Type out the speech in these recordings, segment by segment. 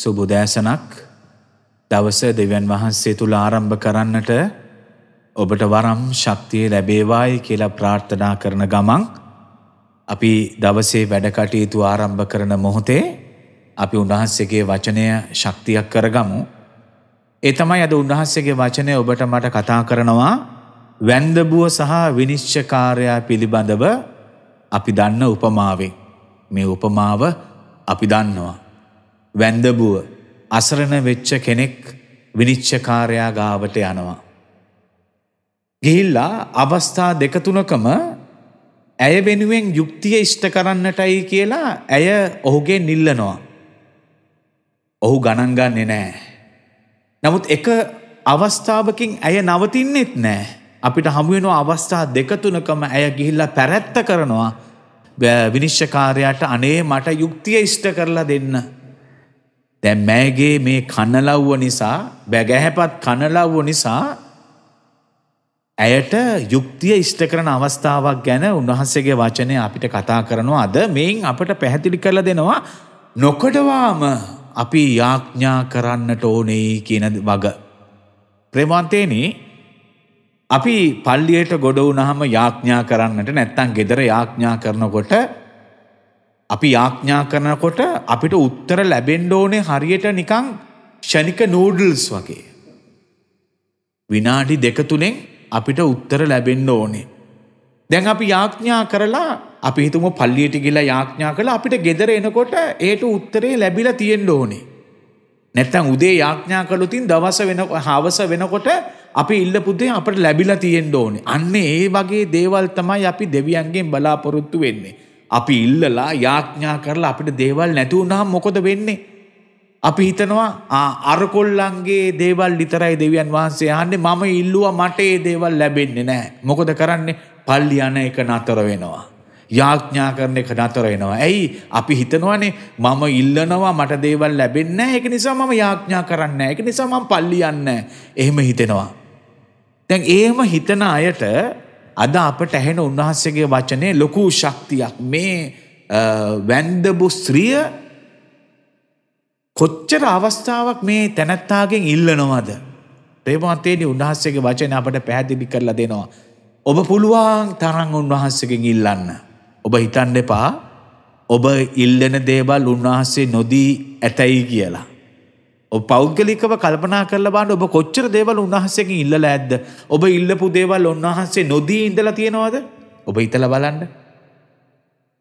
සුබුදෑසනක් දවස දෙවන් වහන්සේ තුළ ආරම්භ කරන්නට ඔබට වරම් ශක්තිය ලැබේවායි කියලා ප්‍රාර්ථනා කරන ගමන් අපි දවසේ වැඩකටයුතු ආරම්භ කරන මොහොතේ අපි උන්වහන්සේගේ වචනය ශක්තියක් කරගමු. ඒ තමයි අද උන්වහන්සේගේ වචනය ඔබට මට කතා කරනවා වැන්දබුව සහ විනිශ්චකාරයා පිළිබඳව අපි දන්න උපමාවේ. මේ උපමාව අපි දන්නවා. වැන්දබුව අසරණ වෙච්ච කෙනෙක් විනිච්චකාරයා ගාවට යනවා. ගිහිල්ලා අවස්ථා දෙකතුනකම ඇය වෙනුවෙන් යුක්තිය ඉෂ්ට කරන්නටයි කියලා ඇය ඔහුගේ නිල්ලනවා. ඔහු ගණන්ගන්නේ නෑ. නමුත් එක අවස්ථාවකින් ඇය නවතින්නෙත් නෑ. අපිට හමුවෙන අවස්ථා දෙකතුනකම ඇය ගිහිල්ලා පැරැත්ත කරනවා විනිශ්ෂකාරයාට අනේ මට යුක්තිය ඉෂ්ට කරලා දෙන්න. දැන් මෑගේ මේ කනලව්ව නිසා බැගැහැපත් කනලව්ව නිසා ඇයට යුක්තිය ඉෂ්ට කරන අවස්ථාවක් ගැන උන්වහන්සේගේ වචනය අපිට කතා කරනවා අද මෙයින් අපට පැහැදිලි කරලා දෙනවා නොකඩවාම අපි යාඥා කරන්නට ඕනේ කියන වග. ප්‍රේමන්තේනි අපි පල්ලියට ගොඩ වුණාම යාඥා කරන්නට නැත්තම් gedara යාඥා කරනකොට අපි යාඥා කරනකොට අපිට උත්තර ලැබෙන්න ඕනේ හරියට නිකන් ෂණික නූඩල්ස් වගේ. විනාඩි දෙක තුනෙන් අපිට උත්තර ලැබෙන්න ඕනේ. දැන් අපි යාඥා කරලා අපි හිතමු පල්ලියට ගිහලා යාඥා කළා අපිට ගෙදර එනකොට ඒට උත්තරේ ලැබිලා තියෙන්න ඕනේ. නැත්තම් උදේ යාඥා කළොතින් දවස වෙන හවස වෙනකොට අපි ඉල්ලපුදේ අපට ලැබිලා තියෙන්න ඕනේ. අන්න ඒ වගේ දේවල් තමයි අපි දෙවියන්ගෙන් බලාපොරොත්තු වෙන්නේ. අපි ඉල්ලලා යාඥා කරලා අපිට දේවල් නැති වුණාම මොකද වෙන්නේ? අපි හිතනවා ආ අරකොල්ලන්ගේ දේවල් විතරයි දෙවියන් වහන්සේ ආන්නේ මම ඉල්ලුවා මට ඒ දේවල් ලැබෙන්නේ නැහැ. මොකද කරන්නේ? පල්ලි යන එක නතර වෙනවා. යාඥා කරන එක නතර වෙනවා. ඇයි? අපි හිතනවානේ මම ඉල්ලනවා මට දේවල් ලැබෙන්නේ නැහැ. ඒක නිසා මම යාඥා කරන්නේ නැහැ. ඒක නිසා මම පල්ලි යන්නේ නැහැ. එහෙම හිතෙනවා. දැන් එහෙම හිතන අයට අද අපට ඇහෙන උන්වහන්සේගේ වචනේ ලොකු ශක්තියක් මේ වැන්දබු ස්ත්‍රිය කොච්චර අවස්ථාවක් මේ තැනැත්තාගෙන් ඉල්ලනවද. ප්‍රේමවන්තේනි උන්වහන්සේගේ වචන අපට පැහැදිලි කරලා දෙනවා. ඔබ පුළුවන් තරං උන්වහන්සේගෙන් ඉල්ලන්න. ඔබ හිතන්න එපා ඔබ ඉල්ලන දේවල් උන්වහන්සේ නොදී ඇතැයි කියලා. පෞද්ගලිකව කල්පනා කරලා බලන්න ඔබ කොච්චර දේවල් උන්වහන්සේගෙන් ඉල්ලලා ඇද්ද? ඔබ ඉල්ලපු දේවල් උන්වහන්සේ නොදී ඉඳලා තියෙනවද? ඔබ හිතලා බලන්න.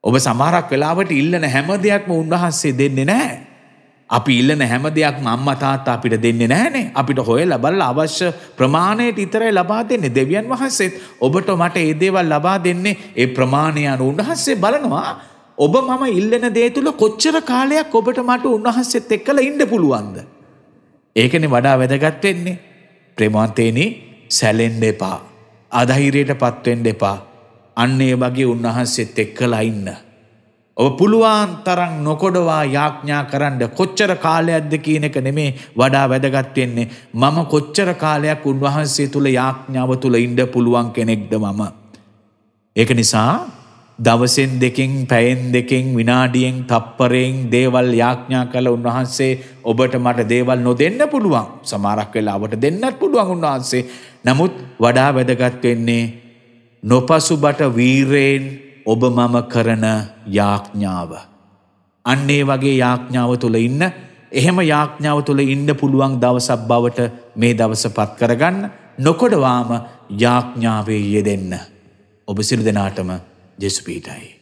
ඔබ සමහරක් වෙලාවට ඉල්ලන හැම දෙයක්ම උන්වහන්සේ දෙන්නේ නැහැ. අපි ඉල්ලන හැම දෙයක්ම අම්මා තාත්තා අපිට දෙන්නේ නැහනේ. අපිට හොයලා බලලා අවශ්‍ය ප්‍රමාණයට විතරයි ලබා දෙන්නේ. දෙවියන් වහන්සේත් ඔබට මට මේ දේවල් ලබා දෙන්නේ ඒ ප්‍රමාණය අනුව උන්වහන්සේ බලනවා. ඔබ මම ඉල්ලන දේ තුල කොච්චර කාලයක් ඔබට මට උන්වහන්සේත් එක්කලා ඉන්න පුළුවන්ද? ඒකන වඩා වැදගත්වෙන්නේ. ප්‍රමාන්තේනි සැලෙන්ඩ එපා. අධහිරයට පත්වෙන්ඩ එපා. අන්නේ වගේ උන්වහන්සේත් එක්කලා ඉන්න. ඔබ පුළුවන් තරන් නොකොඩවා යාඥා කරන්න කොච්චර කාලයක්ද කියන එක නෙමේ වඩා වැදගත්වෙන්නේ මම කොච්චර කාලයක් උන්වහන්සේ තුළ යාඥාව තුළ ඉන්ඩ පුළුවන් කෙනෙක්ද මම. ඒක නිසා දවසෙන් දෙකින් පැයෙන් දෙකින් විනාඩියෙන් තප්පරයෙන් දේවල් යාඥා කළ උන්වහන්සේ ඔබට මට දේවල් නොදෙන්න පුළුවන් සමහරක් වෙලාවට දෙන්නත් පුළුවන් උන්වහන්සේ නමුත් වඩා වැදගත් වෙන්නේ නොපසුබට වීරයෙන් ඔබ මම කරන යාඥාව අන්නේ වගේ යාඥාව තුළ ඉන්න එහෙම යාඥාව තුළ ඉන්න පුළුවන් දවසක් බවට මේ දවස පත් කරගන්න නොකොඩවාම යාඥාවේ යෙදෙන්න. ඔබ සිරු දෙනාටම This be thy